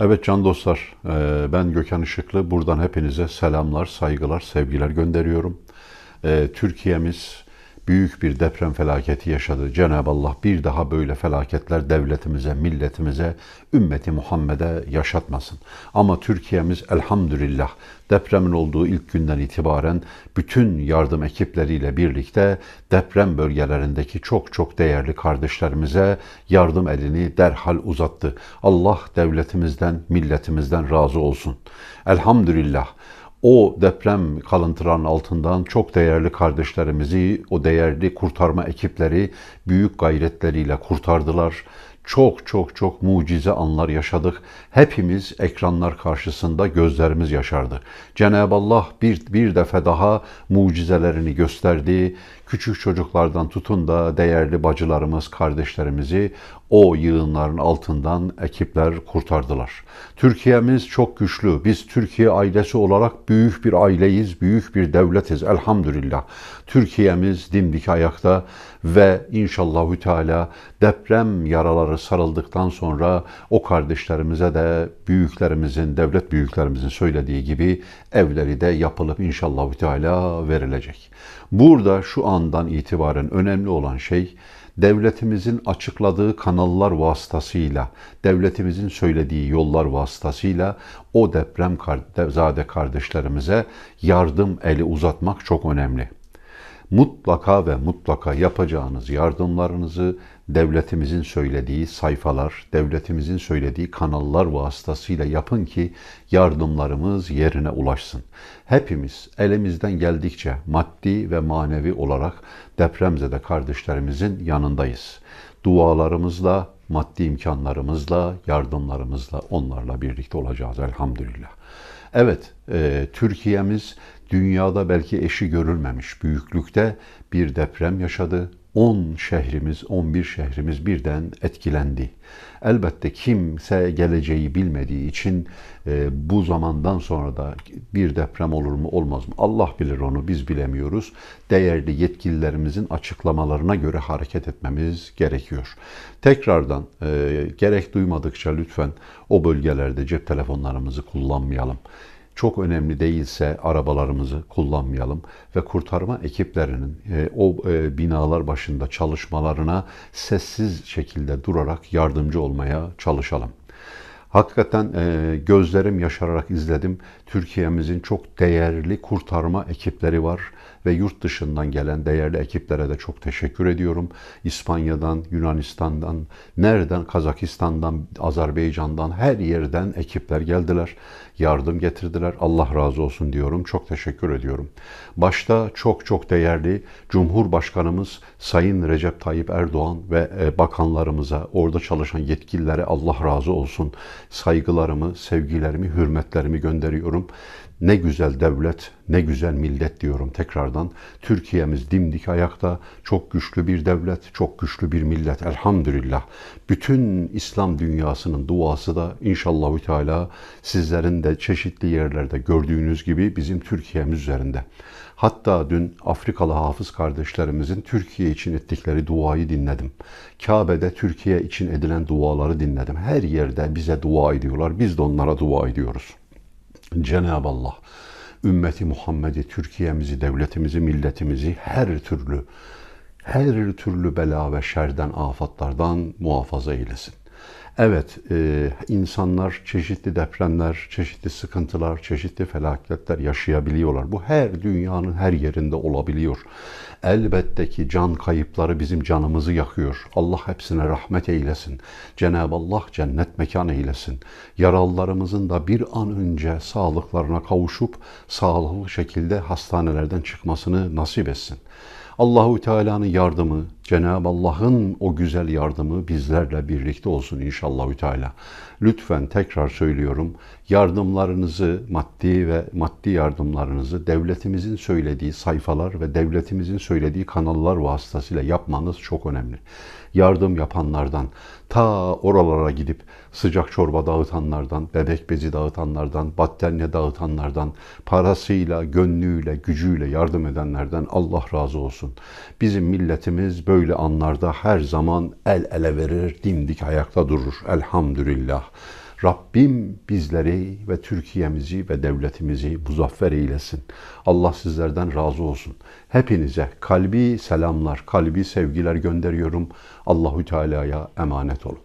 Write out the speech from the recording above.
Evet can dostlar, e, ben Gökhan Işıklı. Buradan hepinize selamlar, saygılar, sevgiler gönderiyorum. E, Türkiye'miz büyük bir deprem felaketi yaşadı. Cenab-ı Allah bir daha böyle felaketler devletimize, milletimize, ümmeti Muhammed'e yaşatmasın. Ama Türkiye'miz elhamdülillah depremin olduğu ilk günden itibaren bütün yardım ekipleriyle birlikte deprem bölgelerindeki çok çok değerli kardeşlerimize yardım elini derhal uzattı. Allah devletimizden, milletimizden razı olsun. Elhamdülillah o deprem kalıntılarının altından çok değerli kardeşlerimizi, o değerli kurtarma ekipleri büyük gayretleriyle kurtardılar. Çok çok çok mucize anlar yaşadık. Hepimiz ekranlar karşısında gözlerimiz yaşardı. Cenab-ı Allah bir, bir defa daha mucizelerini gösterdi. Küçük çocuklardan tutun da değerli bacılarımız, kardeşlerimizi o yığınların altından ekipler kurtardılar. Türkiye'miz çok güçlü. Biz Türkiye ailesi olarak büyük bir aileyiz, büyük bir devletiz elhamdülillah. Türkiye'miz dimdik ayakta ve inşallahü teala deprem yaraları sarıldıktan sonra o kardeşlerimize de büyüklerimizin, devlet büyüklerimizin söylediği gibi evleri de yapılıp inşallahü teala verilecek. Burada şu andan itibaren önemli olan şey devletimizin açıkladığı kanallar vasıtasıyla, devletimizin söylediği yollar vasıtasıyla o deprem zade kardeşlerimize yardım eli uzatmak çok önemli mutlaka ve mutlaka yapacağınız yardımlarınızı devletimizin söylediği sayfalar, devletimizin söylediği kanallar vasıtasıyla yapın ki yardımlarımız yerine ulaşsın. Hepimiz elimizden geldikçe maddi ve manevi olarak depremzede kardeşlerimizin yanındayız. Dualarımızla, maddi imkanlarımızla, yardımlarımızla onlarla birlikte olacağız elhamdülillah. Evet, e, Türkiye'miz dünyada belki eşi görülmemiş büyüklükte bir deprem yaşadı. 10 şehrimiz, 11 şehrimiz birden etkilendi. Elbette kimse geleceği bilmediği için e, bu zamandan sonra da bir deprem olur mu olmaz mı Allah bilir onu biz bilemiyoruz. Değerli yetkililerimizin açıklamalarına göre hareket etmemiz gerekiyor. Tekrardan e, gerek duymadıkça lütfen o bölgelerde cep telefonlarımızı kullanmayalım çok önemli değilse arabalarımızı kullanmayalım ve kurtarma ekiplerinin e, o e, binalar başında çalışmalarına sessiz şekilde durarak yardımcı olmaya çalışalım. Hakikaten e, gözlerim yaşararak izledim. Türkiye'mizin çok değerli kurtarma ekipleri var ve yurt dışından gelen değerli ekiplere de çok teşekkür ediyorum. İspanya'dan, Yunanistan'dan, nereden, Kazakistan'dan, Azerbaycan'dan her yerden ekipler geldiler. Yardım getirdiler. Allah razı olsun diyorum. Çok teşekkür ediyorum. Başta çok çok değerli Cumhurbaşkanımız Sayın Recep Tayyip Erdoğan ve e, bakanlarımıza, orada çalışan yetkililere Allah razı olsun. Saygılarımı, sevgilerimi, hürmetlerimi gönderiyorum. Ne güzel devlet, ne güzel millet diyorum tekrardan. Türkiye'miz dimdik ayakta. Çok güçlü bir devlet, çok güçlü bir millet. Elhamdülillah. Bütün İslam dünyasının duası da inşallahü teala sizlerin de çeşitli yerlerde gördüğünüz gibi bizim Türkiye'miz üzerinde. Hatta dün Afrikalı hafız kardeşlerimizin Türkiye için ettikleri duayı dinledim. Kabe'de Türkiye için edilen duaları dinledim. Her yerde bize dua ediyorlar. Biz de onlara dua ediyoruz. Cenab-ı Allah ümmeti Muhammed'i, Türkiye'mizi, devletimizi, milletimizi her türlü her türlü bela ve şerden, afatlardan muhafaza eylesin. Evet, e, insanlar çeşitli depremler, çeşitli sıkıntılar, çeşitli felaketler yaşayabiliyorlar. Bu her dünyanın her yerinde olabiliyor. Elbette ki can kayıpları bizim canımızı yakıyor. Allah hepsine rahmet eylesin. Cenab-ı Allah cennet mekan eylesin. Yaralılarımızın da bir an önce sağlıklarına kavuşup sağlıklı şekilde hastanelerden çıkmasını nasip etsin. Allahu Teala'nın yardımı, Cenab-ı Allah'ın o güzel yardımı bizlerle birlikte olsun inşallah Teala. Lütfen tekrar söylüyorum. Yardımlarınızı, maddi ve maddi yardımlarınızı devletimizin söylediği sayfalar ve devletimizin söylediği kanallar vasıtasıyla yapmanız çok önemli. Yardım yapanlardan, ta oralara gidip sıcak çorba dağıtanlardan, bebek bezi dağıtanlardan, battaniye dağıtanlardan, parasıyla, gönlüyle, gücüyle yardım edenlerden Allah razı olsun. Bizim milletimiz böyle böyle anlarda her zaman el ele verir, dimdik ayakta durur. Elhamdülillah. Rabbim bizleri ve Türkiye'mizi ve devletimizi muzaffer eylesin. Allah sizlerden razı olsun. Hepinize kalbi selamlar, kalbi sevgiler gönderiyorum. Allahü Teala'ya emanet olun.